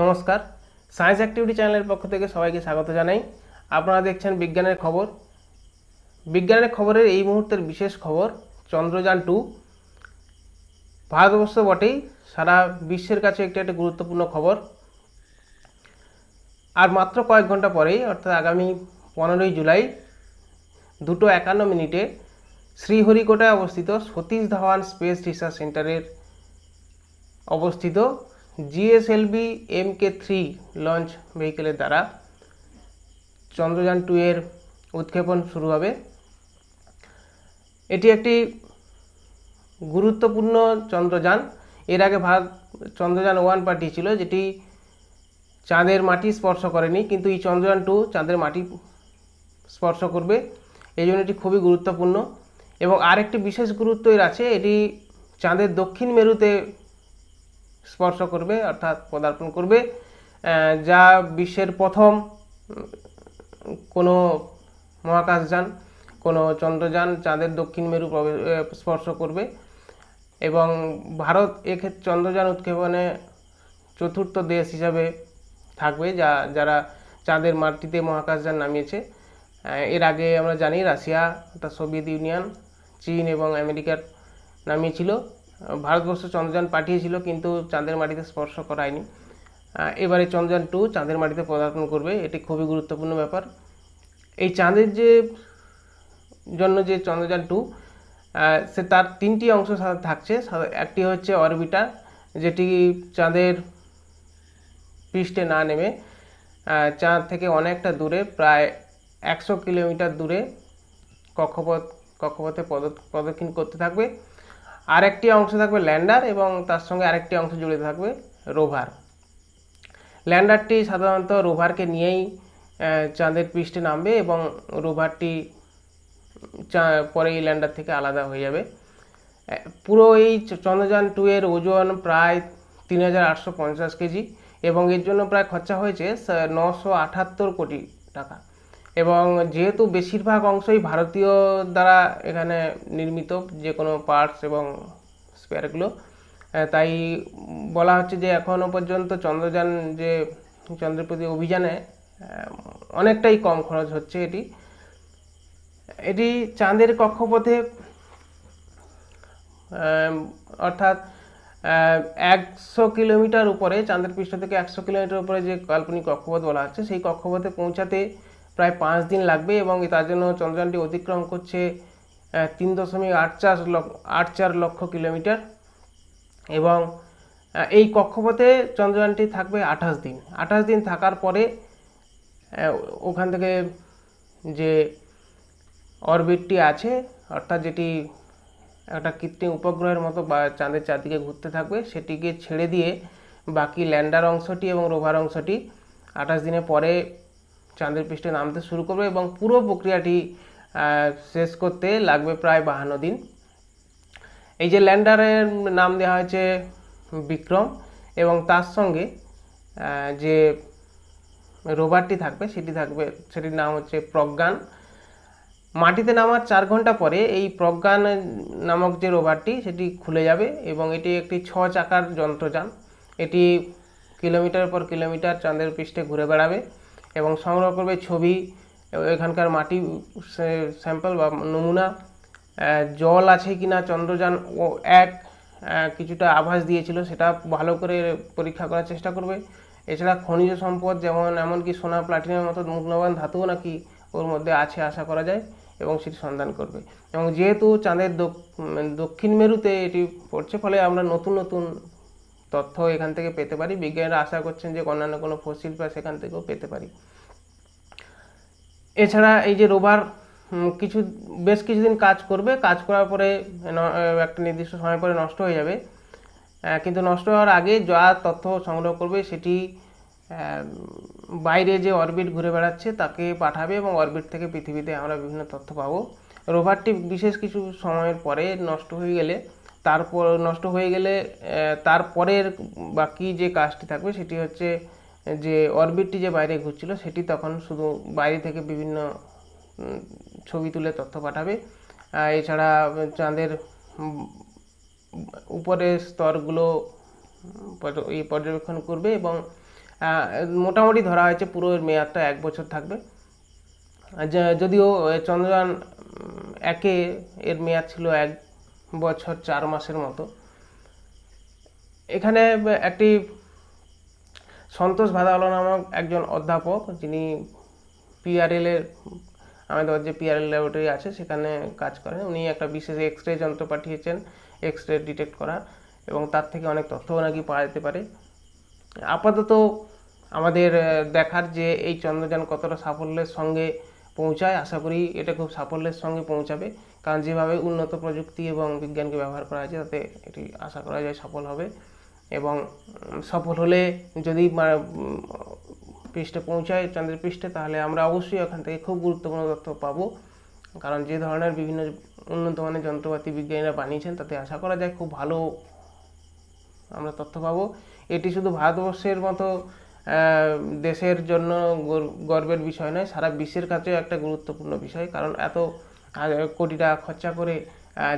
নমস্কার science activity চ্যানেলের পক্ষ থেকে সবাইকে স্বাগত জানাই আপনারা দেখছেন বিজ্ঞানের খবর বিজ্ঞানের খবরের এই মুহূর্তের বিশেষ খবর চন্দ্রযান টু ভারতবর্ষ বটেই সারা বিশ্বের কাছে একটি একটা গুরুত্বপূর্ণ খবর আর মাত্র কয়েক ঘন্টা পরেই অর্থাৎ আগামী পনেরোই জুলাই দুটো একান্ন মিনিটে শ্রীহরিকোটায় অবস্থিত সতীশ ধাওয়ান স্পেস রিসার্চ সেন্টারের অবস্থিত GSLV M K three launch ভেহিকেলের দ্বারা চন্দ্রযান টু এর উৎক্ষেপণ শুরু হবে এটি একটি গুরুত্বপূর্ণ চন্দ্রযান এর আগে ভারত চন্দ্রযান ওয়ান পাঠিয়েছিল যেটি চাঁদের মাটি স্পর্শ করেনি কিন্তু এই চন্দ্রযান টু চাঁদের মাটি স্পর্শ করবে এই জন্য এটি খুবই গুরুত্বপূর্ণ এবং আরেকটি বিশেষ গুরুত্ব এর আছে এটি চাঁদের দক্ষিণ মেরুতে স্পর্শ করবে অর্থাৎ পদার্পণ করবে যা বিশ্বের প্রথম কোনো মহাকাশযান কোনো চন্দ্রযান চাঁদের দক্ষিণ মেরু স্পর্শ করবে এবং ভারত এক্ষেত্রে চন্দ্রযান উৎক্ষেপণে চতুর্থ দেশ হিসাবে থাকবে যা যারা চাঁদের মাটিতে মহাকাশযান নামিয়েছে এর আগে আমরা জানি রাশিয়া অর্থাৎ সোভিয়েত ইউনিয়ন চীন এবং আমেরিকার নামিয়েছিল ভারতবর্ষ চন্দ্রযান পাঠিয়েছিল কিন্তু চাঁদের মাটিতে স্পর্শ করায়নি এবারে চন্দ্রযান টু চাঁদের মাটিতে পদার্পণ করবে এটি খুবই গুরুত্বপূর্ণ ব্যাপার এই চাঁদের যে জন্য যে চন্দ্রযান টু সে তার তিনটি অংশ থাকছে একটি হচ্ছে অরবিটার যেটি চাঁদের পৃষ্ঠে না নেমে চাঁদ থেকে অনেকটা দূরে প্রায় একশো কিলোমিটার দূরে কক্ষপথ কক্ষপথে পদ প্রদক্ষিণ করতে থাকবে আরেকটি অংশ থাকবে ল্যান্ডার এবং তার সঙ্গে আরেকটি অংশ জুড়ে থাকবে রোভার ল্যান্ডারটি সাধারণত রোভারকে নিয়েই চাঁদের পৃষ্ঠে নামবে এবং রোভারটি পরে এই ল্যান্ডার থেকে আলাদা হয়ে যাবে পুরো এই চন্দ্রযান টু এর ওজন প্রায় তিন কেজি এবং এর জন্য প্রায় খরচা হয়েছে নশো কোটি টাকা এবং যেহেতু বেশিরভাগ অংশই ভারতীয় দ্বারা এখানে নির্মিত যে কোনো পার্টস এবং স্পেয়ারগুলো তাই বলা হচ্ছে যে এখনও পর্যন্ত চন্দ্রযান যে চন্দ্রের অভিযানে অনেকটাই কম খরচ হচ্ছে এটি এটি চাঁদের কক্ষপথে অর্থাৎ একশো কিলোমিটার উপরে চাঁদের পৃষ্ঠ থেকে একশো কিলোমিটার উপরে যে কাল্পনিক কক্ষপথ বলা হচ্ছে সেই কক্ষপথে পৌঁছাতে প্রায় পাঁচ দিন লাগবে এবং তার জন্য চন্দ্রযানটি অতিক্রম করছে তিন দশমিক আট চার লক্ষ আট চার লক্ষ কিলোমিটার এবং এই কক্ষপথে চন্দ্রযানটি থাকবে আঠাশ দিন আঠাশ দিন থাকার পরে ওখান থেকে যে অরবিটটি আছে অর্থাৎ যেটি একটা কৃত্রিম উপগ্রহের মতো বা চাঁদের চারদিকে ঘুরতে থাকবে সেটিকে ছেড়ে দিয়ে বাকি ল্যান্ডার অংশটি এবং রোভার অংশটি আঠাশ দিনের পরে চাঁদের পৃষ্ঠে নামতে শুরু করবে এবং পুরো প্রক্রিয়াটি শেষ করতে লাগবে প্রায় বাহান্ন দিন এই যে ল্যান্ডারের নাম দেওয়া হয়েছে বিক্রম এবং তার সঙ্গে যে রোভারটি থাকবে সেটি থাকবে সেটির নাম হচ্ছে প্রজ্ঞান মাটিতে নামার চার ঘন্টা পরে এই প্রজ্ঞান নামক যে রোভারটি সেটি খুলে যাবে এবং এটি একটি ছ চাকার যন্ত্রযান এটি কিলোমিটার পর কিলোমিটার চাঁদের পৃষ্ঠে ঘুরে বেড়াবে এবং সংগ্রহ করবে ছবি এখানকার মাটি স্যাম্পল বা নমুনা জল আছে কি না চন্দ্রযান ও এক কিছুটা আভাস দিয়েছিল সেটা ভালো করে পরীক্ষা করার চেষ্টা করবে এছাড়া খনিজ সম্পদ যেমন এমনকি সোনা প্লাটিনের মতো মূল্যবান ধাতুও নাকি ওর মধ্যে আছে আশা করা যায় এবং সেটি সন্ধান করবে এবং যেহেতু চাঁদের দক্ষিণ মেরুতে এটি পড়ছে ফলে আমরা নতুন নতুন তথ্য এখান থেকে পেতে পারি বিজ্ঞানীরা আশা করছেন যে অন্যান্য কোনো ফসিল বা সেখান থেকেও পেতে পারি এছাড়া এই যে রোভার কিছু বেশ কিছুদিন কাজ করবে কাজ করার পরে একটা নির্দিষ্ট সময় পরে নষ্ট হয়ে যাবে কিন্তু নষ্ট হওয়ার আগে যা তথ্য সংগ্রহ করবে সেটি বাইরে যে অরবিট ঘুরে বেড়াচ্ছে তাকে পাঠাবে এবং অরবিট থেকে পৃথিবীতে আমরা বিভিন্ন তথ্য পাবো রোভারটি বিশেষ কিছু সময়ের পরে নষ্ট হয়ে গেলে তারপর নষ্ট হয়ে গেলে তারপরের বাকি যে কাজটি থাকবে সেটি হচ্ছে যে অরবিটটি যে বাইরে ঘুরছিল সেটি তখন শুধু বাইরে থেকে বিভিন্ন ছবি তুলে তথ্য পাঠাবে এছাড়া চাঁদের উপরের স্তরগুলো এই পর্যবেক্ষণ করবে এবং মোটামুটি ধরা হয়েছে পুরো মেয়াদটা এক বছর থাকবে যদিও চন্দ্রযান একে এর মেয়াদ ছিল এক বছর চার মাসের মতো এখানে একটি সন্তোষ ভাদাওয়ালা নামক একজন অধ্যাপক যিনি পিআরএলের আমাদের যে পিআরএল ল্যাবরেটরি আছে সেখানে কাজ করেন উনি একটা বিশেষ এক্স রে যন্ত্র পাঠিয়েছেন এক্স রে ডিটেক্ট করা এবং তার থেকে অনেক তথ্যও নাকি পাওয়া যেতে পারে আপাতত আমাদের দেখার যে এই চন্দ্রযান কতটা সাফল্যের সঙ্গে পৌঁছায় আশা করি এটা খুব সাফল্যের সঙ্গে পৌঁছাবে কারণ যেভাবে উন্নত প্রযুক্তি এবং বিজ্ঞানকে ব্যবহার করা হয়েছে তাতে এটি আশা করা যায় সফল হবে এবং সফল হলে যদি পৃষ্ঠে পৌঁছায় চন্দ্রের পৃষ্ঠে তাহলে আমরা অবশ্যই এখান থেকে খুব গুরুত্বপূর্ণ তথ্য পাবো কারণ যে ধরনের বিভিন্ন উন্নত মানের যন্ত্রপাতি বিজ্ঞানীরা বানিয়েছেন তাতে আশা করা যায় খুব ভালো আমরা তথ্য পাবো এটি শুধু ভারতবর্ষের মতো দেশের জন্য গর্বের বিষয় নয় সারা বিশ্বের কাছেও একটা গুরুত্বপূর্ণ বিষয় কারণ এত কোটি টাকা খরচা করে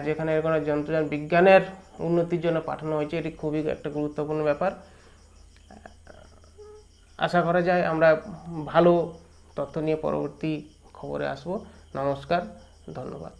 যেখানে এরকম যন্ত্রযান বিজ্ঞানের উন্নতির জন্য পাঠানো হয়েছে এটি খুবই একটা গুরুত্বপূর্ণ ব্যাপার আশা করা যায় আমরা ভালো তথ্য নিয়ে পরবর্তী খবরে আসব নমস্কার ধন্যবাদ